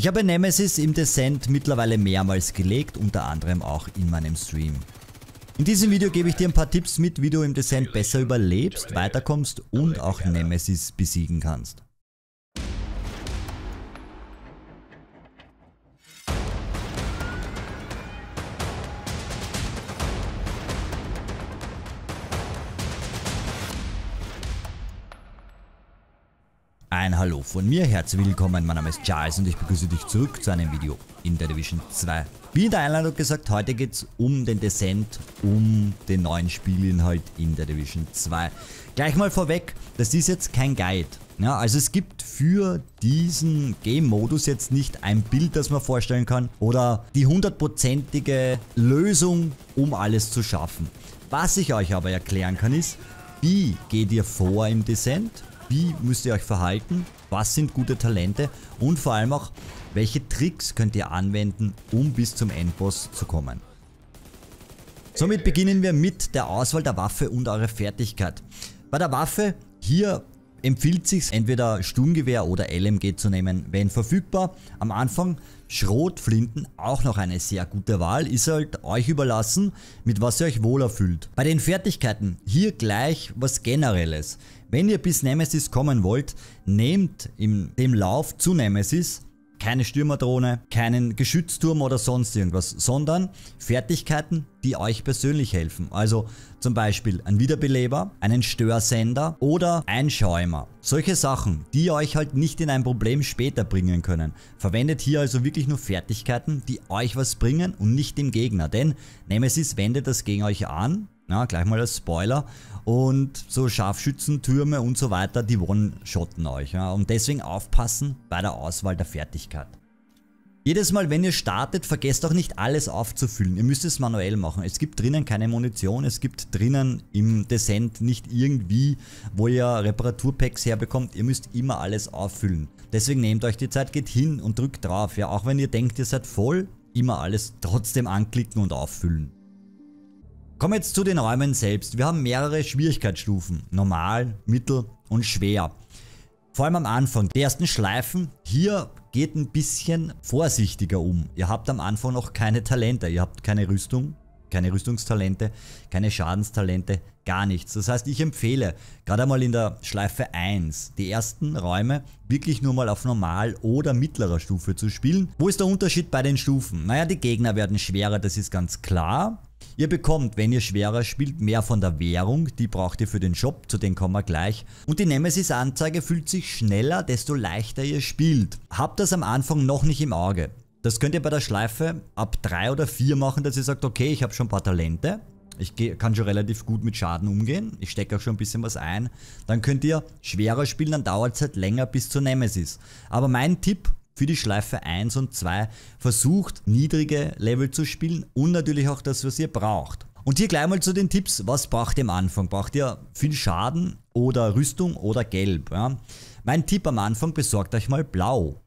Ich habe Nemesis im Descent mittlerweile mehrmals gelegt, unter anderem auch in meinem Stream. In diesem Video gebe ich dir ein paar Tipps mit, wie du im Descent besser überlebst, weiterkommst und auch Nemesis besiegen kannst. Ein Hallo von mir, herzlich willkommen, mein Name ist Charles und ich begrüße dich zurück zu einem Video in der Division 2. Wie in der Einladung gesagt, heute geht es um den Descent, um den neuen Spielinhalt in der Division 2. Gleich mal vorweg, das ist jetzt kein Guide. Ja, also es gibt für diesen Game-Modus jetzt nicht ein Bild, das man vorstellen kann oder die hundertprozentige Lösung, um alles zu schaffen. Was ich euch aber erklären kann ist, wie geht ihr vor im Descent? Wie müsst ihr euch verhalten? Was sind gute Talente? Und vor allem auch, welche Tricks könnt ihr anwenden, um bis zum Endboss zu kommen? Somit beginnen wir mit der Auswahl der Waffe und eurer Fertigkeit. Bei der Waffe hier empfiehlt sich entweder Sturmgewehr oder LMG zu nehmen, wenn verfügbar. Am Anfang Schrotflinten auch noch eine sehr gute Wahl, ist halt euch überlassen, mit was ihr euch wohler fühlt. Bei den Fertigkeiten hier gleich was generelles. Wenn ihr bis Nemesis kommen wollt, nehmt im dem Lauf zu Nemesis keine Stürmerdrohne, keinen Geschützturm oder sonst irgendwas, sondern Fertigkeiten, die euch persönlich helfen. Also zum Beispiel ein Wiederbeleber, einen Störsender oder Schäumer. Solche Sachen, die euch halt nicht in ein Problem später bringen können. Verwendet hier also wirklich nur Fertigkeiten, die euch was bringen und nicht dem Gegner. Denn Nemesis wendet das gegen euch an ja, gleich mal als Spoiler. Und so Scharfschützentürme und so weiter, die one-shotten euch. Ja. Und deswegen aufpassen bei der Auswahl der Fertigkeit. Jedes Mal, wenn ihr startet, vergesst auch nicht alles aufzufüllen. Ihr müsst es manuell machen. Es gibt drinnen keine Munition, es gibt drinnen im Descent nicht irgendwie, wo ihr Reparaturpacks herbekommt. Ihr müsst immer alles auffüllen. Deswegen nehmt euch die Zeit, geht hin und drückt drauf. Ja, auch wenn ihr denkt, ihr seid voll, immer alles trotzdem anklicken und auffüllen. Kommen wir jetzt zu den Räumen selbst. Wir haben mehrere Schwierigkeitsstufen. Normal, mittel und schwer. Vor allem am Anfang. Die ersten Schleifen. Hier geht ein bisschen vorsichtiger um. Ihr habt am Anfang noch keine Talente. Ihr habt keine Rüstung, keine Rüstungstalente, keine Schadenstalente, gar nichts. Das heißt, ich empfehle, gerade einmal in der Schleife 1, die ersten Räume wirklich nur mal auf normal oder mittlerer Stufe zu spielen. Wo ist der Unterschied bei den Stufen? Naja, die Gegner werden schwerer, das ist ganz klar. Ihr bekommt, wenn ihr schwerer spielt, mehr von der Währung, die braucht ihr für den Shop, zu den kommen wir gleich. Und die Nemesis-Anzeige fühlt sich schneller, desto leichter ihr spielt. Habt das am Anfang noch nicht im Auge. Das könnt ihr bei der Schleife ab 3 oder 4 machen, dass ihr sagt, okay, ich habe schon ein paar Talente. Ich kann schon relativ gut mit Schaden umgehen. Ich stecke auch schon ein bisschen was ein. Dann könnt ihr schwerer spielen, dann dauert es halt länger bis zur Nemesis. Aber mein Tipp, für die Schleife 1 und 2 versucht, niedrige Level zu spielen und natürlich auch das, was ihr braucht. Und hier gleich mal zu den Tipps, was braucht ihr am Anfang? Braucht ihr viel Schaden oder Rüstung oder Gelb? Ja? Mein Tipp am Anfang, besorgt euch mal Blau.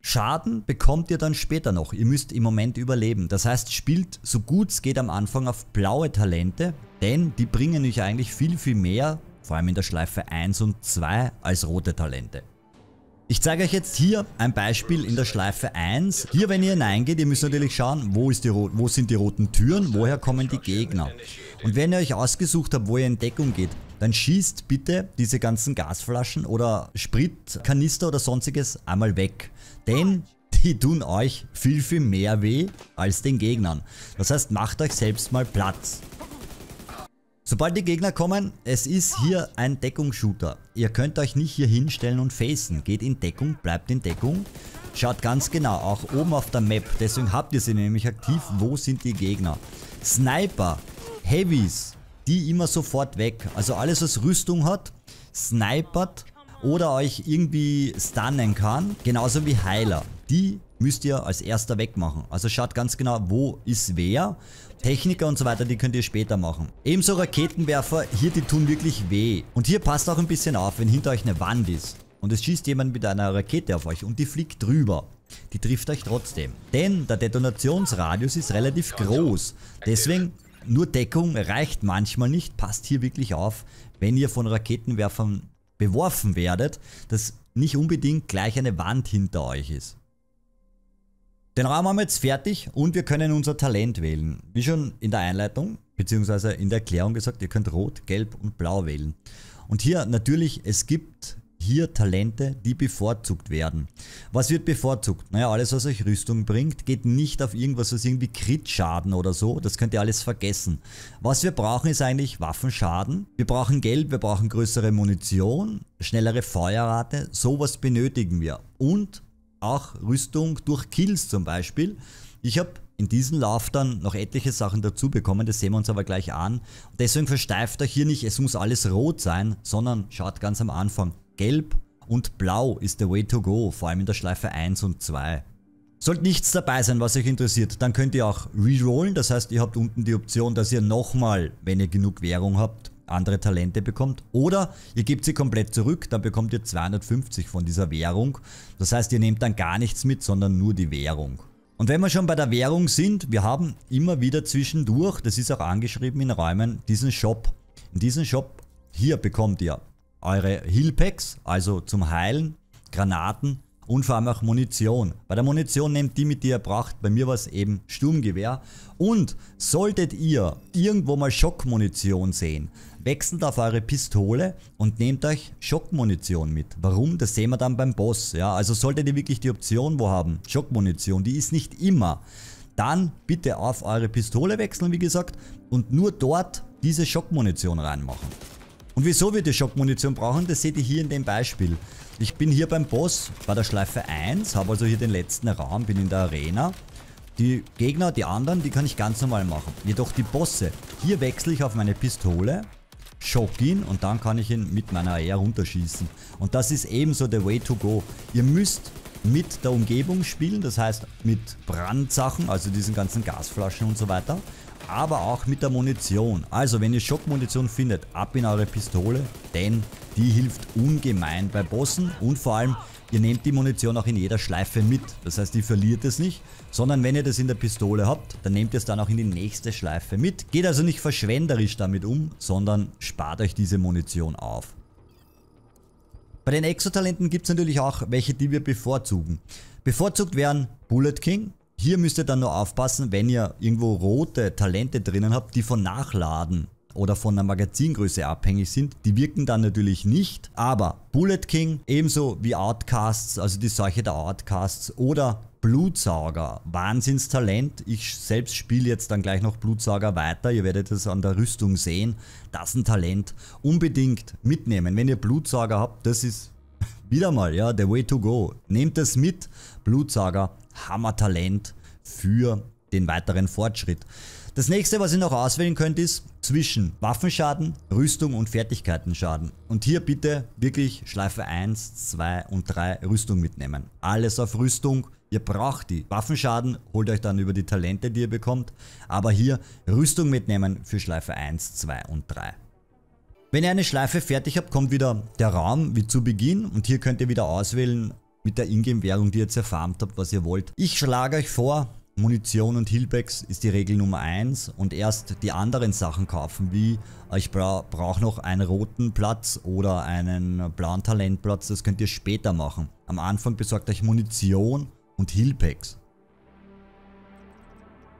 Schaden bekommt ihr dann später noch. Ihr müsst im Moment überleben. Das heißt, spielt so gut es geht am Anfang auf blaue Talente, denn die bringen euch eigentlich viel, viel mehr, vor allem in der Schleife 1 und 2, als rote Talente. Ich zeige euch jetzt hier ein Beispiel in der Schleife 1. Hier, wenn ihr hineingeht, ihr müsst natürlich schauen, wo, die, wo sind die roten Türen, woher kommen die Gegner. Und wenn ihr euch ausgesucht habt, wo ihr in Deckung geht, dann schießt bitte diese ganzen Gasflaschen oder Spritkanister oder sonstiges einmal weg. Denn die tun euch viel, viel mehr weh als den Gegnern. Das heißt, macht euch selbst mal Platz. Sobald die Gegner kommen, es ist hier ein Deckungsshooter. Ihr könnt euch nicht hier hinstellen und facen. Geht in Deckung, bleibt in Deckung. Schaut ganz genau, auch oben auf der Map. Deswegen habt ihr sie nämlich aktiv. Wo sind die Gegner? Sniper, Heavies, die immer sofort weg. Also alles was Rüstung hat, snipert oder euch irgendwie stunnen kann. Genauso wie Heiler. Die müsst ihr als erster wegmachen. Also schaut ganz genau, wo ist wer. Techniker und so weiter, die könnt ihr später machen. Ebenso Raketenwerfer, hier die tun wirklich weh. Und hier passt auch ein bisschen auf, wenn hinter euch eine Wand ist. Und es schießt jemand mit einer Rakete auf euch und die fliegt drüber. Die trifft euch trotzdem. Denn der Detonationsradius ist relativ groß. Deswegen nur Deckung reicht manchmal nicht. Passt hier wirklich auf, wenn ihr von Raketenwerfern beworfen werdet, dass nicht unbedingt gleich eine Wand hinter euch ist. Den Raum haben wir jetzt fertig und wir können unser Talent wählen. Wie schon in der Einleitung bzw. in der Erklärung gesagt, ihr könnt rot, gelb und blau wählen. Und hier natürlich, es gibt hier Talente, die bevorzugt werden. Was wird bevorzugt? Naja, alles, was euch Rüstung bringt, geht nicht auf irgendwas, was irgendwie Crit-Schaden oder so. Das könnt ihr alles vergessen. Was wir brauchen, ist eigentlich Waffenschaden. Wir brauchen Geld, wir brauchen größere Munition, schnellere Feuerrate. Sowas benötigen wir. Und auch Rüstung durch Kills zum Beispiel. Ich habe in diesem Lauf dann noch etliche Sachen dazu bekommen, das sehen wir uns aber gleich an. Deswegen versteift euch hier nicht, es muss alles rot sein, sondern schaut ganz am Anfang, Gelb und Blau ist der way to go, vor allem in der Schleife 1 und 2. Sollte nichts dabei sein, was euch interessiert, dann könnt ihr auch rerollen, das heißt ihr habt unten die Option, dass ihr nochmal, wenn ihr genug Währung habt, andere Talente bekommt oder ihr gebt sie komplett zurück, dann bekommt ihr 250 von dieser Währung. Das heißt, ihr nehmt dann gar nichts mit, sondern nur die Währung. Und wenn wir schon bei der Währung sind, wir haben immer wieder zwischendurch, das ist auch angeschrieben in Räumen, diesen Shop. In diesem Shop hier bekommt ihr eure Healpacks, also zum Heilen, Granaten und vor allem auch Munition. Bei der Munition nehmt die mit, die ihr braucht. Bei mir war es eben Sturmgewehr. Und solltet ihr irgendwo mal Schockmunition sehen, wechselt auf eure Pistole und nehmt euch Schockmunition mit. Warum? Das sehen wir dann beim Boss. Ja, also solltet ihr wirklich die Option wo haben, Schockmunition, die ist nicht immer, dann bitte auf eure Pistole wechseln, wie gesagt, und nur dort diese Schockmunition reinmachen. Und wieso wir die Schockmunition brauchen, das seht ihr hier in dem Beispiel. Ich bin hier beim Boss bei der Schleife 1, habe also hier den letzten Raum, bin in der Arena. Die Gegner, die anderen, die kann ich ganz normal machen. Jedoch die Bosse, hier wechsle ich auf meine Pistole, schock ihn und dann kann ich ihn mit meiner AR runterschießen. Und das ist ebenso der Way to go. Ihr müsst mit der Umgebung spielen, das heißt mit Brandsachen, also diesen ganzen Gasflaschen und so weiter aber auch mit der Munition. Also wenn ihr Schockmunition findet, ab in eure Pistole, denn die hilft ungemein bei Bossen und vor allem ihr nehmt die Munition auch in jeder Schleife mit. Das heißt, ihr verliert es nicht, sondern wenn ihr das in der Pistole habt, dann nehmt ihr es dann auch in die nächste Schleife mit. Geht also nicht verschwenderisch damit um, sondern spart euch diese Munition auf. Bei den Exotalenten gibt es natürlich auch welche, die wir bevorzugen. Bevorzugt wären Bullet King, hier müsst ihr dann nur aufpassen, wenn ihr irgendwo rote Talente drinnen habt, die von Nachladen oder von der Magazingröße abhängig sind. Die wirken dann natürlich nicht, aber Bullet King ebenso wie Outcasts, also die Seuche der Outcasts oder Blutsauger, Wahnsinnstalent. Ich selbst spiele jetzt dann gleich noch Blutsauger weiter. Ihr werdet es an der Rüstung sehen. Das ist ein Talent. Unbedingt mitnehmen. Wenn ihr Blutsauger habt, das ist wieder mal, ja, the way to go. Nehmt es mit. Blutsauger Hammertalent für den weiteren Fortschritt. Das nächste, was ihr noch auswählen könnt, ist zwischen Waffenschaden, Rüstung und Fertigkeitenschaden. Und hier bitte wirklich Schleife 1, 2 und 3 Rüstung mitnehmen. Alles auf Rüstung. Ihr braucht die. Waffenschaden holt euch dann über die Talente, die ihr bekommt. Aber hier Rüstung mitnehmen für Schleife 1, 2 und 3. Wenn ihr eine Schleife fertig habt, kommt wieder der Raum wie zu Beginn und hier könnt ihr wieder auswählen, mit der Ingame-Währung, die ihr jetzt erfarmt habt, was ihr wollt. Ich schlage euch vor, Munition und Healbacks ist die Regel Nummer 1 und erst die anderen Sachen kaufen, wie ich bra brauche noch einen roten Platz oder einen blauen Talentplatz, das könnt ihr später machen. Am Anfang besorgt euch Munition und Healpacks.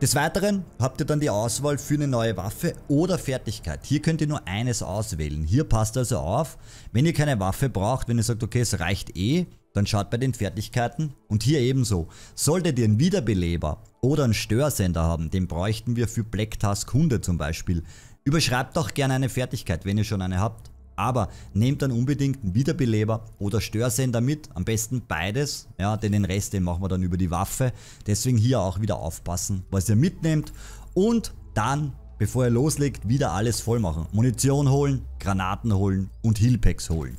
Des Weiteren habt ihr dann die Auswahl für eine neue Waffe oder Fertigkeit. Hier könnt ihr nur eines auswählen. Hier passt also auf, wenn ihr keine Waffe braucht, wenn ihr sagt, okay, es reicht eh, dann schaut bei den Fertigkeiten und hier ebenso. Solltet ihr einen Wiederbeleber oder einen Störsender haben, den bräuchten wir für Black Task Hunde zum Beispiel. Überschreibt doch gerne eine Fertigkeit, wenn ihr schon eine habt. Aber nehmt dann unbedingt einen Wiederbeleber oder Störsender mit, am besten beides, ja, denn den Rest, den machen wir dann über die Waffe. Deswegen hier auch wieder aufpassen, was ihr mitnehmt. Und dann, bevor ihr loslegt, wieder alles voll machen. Munition holen, Granaten holen und Healpacks holen.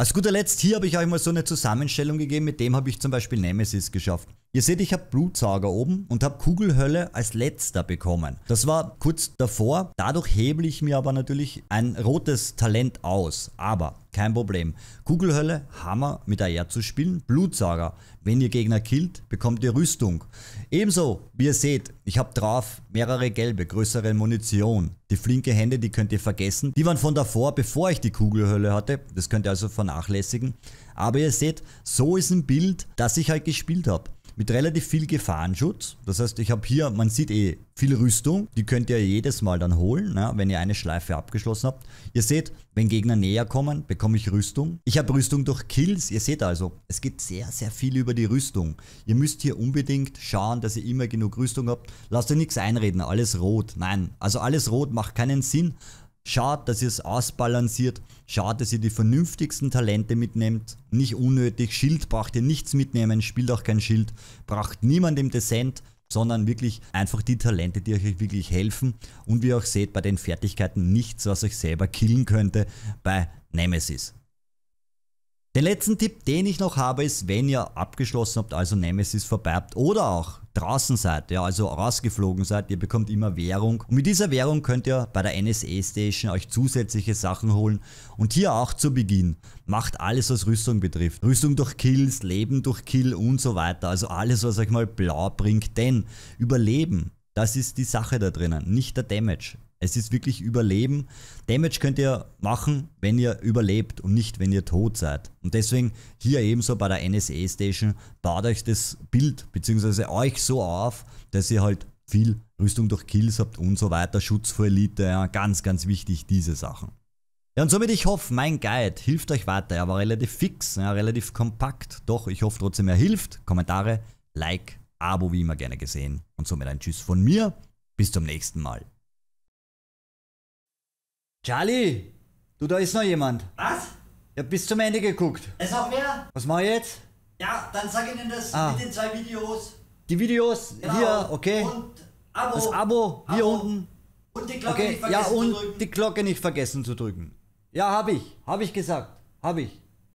Als guter Letzt, hier habe ich euch mal so eine Zusammenstellung gegeben, mit dem habe ich zum Beispiel Nemesis geschafft. Ihr seht, ich habe Blutsauger oben und habe Kugelhölle als letzter bekommen. Das war kurz davor. Dadurch hebel ich mir aber natürlich ein rotes Talent aus. Aber kein Problem. Kugelhölle, Hammer mit AR zu spielen, Blutsauger. Wenn ihr Gegner killt, bekommt ihr Rüstung. Ebenso, wie ihr seht, ich habe drauf mehrere gelbe, größere Munition. Die flinke Hände, die könnt ihr vergessen. Die waren von davor, bevor ich die Kugelhölle hatte. Das könnt ihr also vernachlässigen. Aber ihr seht, so ist ein Bild, das ich halt gespielt habe mit relativ viel Gefahrenschutz. Das heißt, ich habe hier, man sieht eh viel Rüstung, die könnt ihr jedes Mal dann holen, na, ne, wenn ihr eine Schleife abgeschlossen habt. Ihr seht, wenn Gegner näher kommen, bekomme ich Rüstung. Ich habe Rüstung durch Kills, ihr seht also, es geht sehr, sehr viel über die Rüstung. Ihr müsst hier unbedingt schauen, dass ihr immer genug Rüstung habt. Lasst euch nichts einreden, alles rot. Nein, also alles rot macht keinen Sinn. Schaut, dass ihr es ausbalanciert. Schaut, dass ihr die vernünftigsten Talente mitnehmt. Nicht unnötig. Schild braucht ihr nichts mitnehmen. Spielt auch kein Schild. Braucht niemand im Descent sondern wirklich einfach die Talente, die euch wirklich helfen und wie ihr auch seht, bei den Fertigkeiten nichts, was euch selber killen könnte bei Nemesis. Den letzten Tipp, den ich noch habe, ist, wenn ihr abgeschlossen habt, also Nemesis verberbt oder auch draußen seid, ja, also rausgeflogen seid, ihr bekommt immer Währung. Und mit dieser Währung könnt ihr bei der NSA Station euch zusätzliche Sachen holen. Und hier auch zu Beginn, macht alles was Rüstung betrifft. Rüstung durch Kills, Leben durch Kill und so weiter. Also alles, was euch mal blau bringt, denn Überleben, das ist die Sache da drinnen, nicht der Damage. Es ist wirklich Überleben. Damage könnt ihr machen, wenn ihr überlebt und nicht, wenn ihr tot seid. Und deswegen hier ebenso bei der NSA Station baut euch das Bild bzw. euch so auf, dass ihr halt viel Rüstung durch Kills habt und so weiter. Schutz vor Elite, ja, ganz, ganz wichtig, diese Sachen. Ja, und somit, ich hoffe, mein Guide hilft euch weiter. Er war relativ fix, ja, relativ kompakt. Doch, ich hoffe trotzdem, er hilft. Kommentare, Like, Abo, wie immer gerne gesehen. Und somit ein Tschüss von mir. Bis zum nächsten Mal. Charlie, du, da ist noch jemand. Was? Ich hab bis zum Ende geguckt. Ist noch mehr? Was mach ich jetzt? Ja, dann sag ihnen das ah. mit den zwei Videos. Die Videos genau. hier, okay. Und Abo. Das Abo, Abo. hier unten. Und die Glocke okay. nicht vergessen ja, zu drücken. Die Glocke nicht vergessen zu drücken. Ja, hab ich. Hab ich gesagt. Hab ich.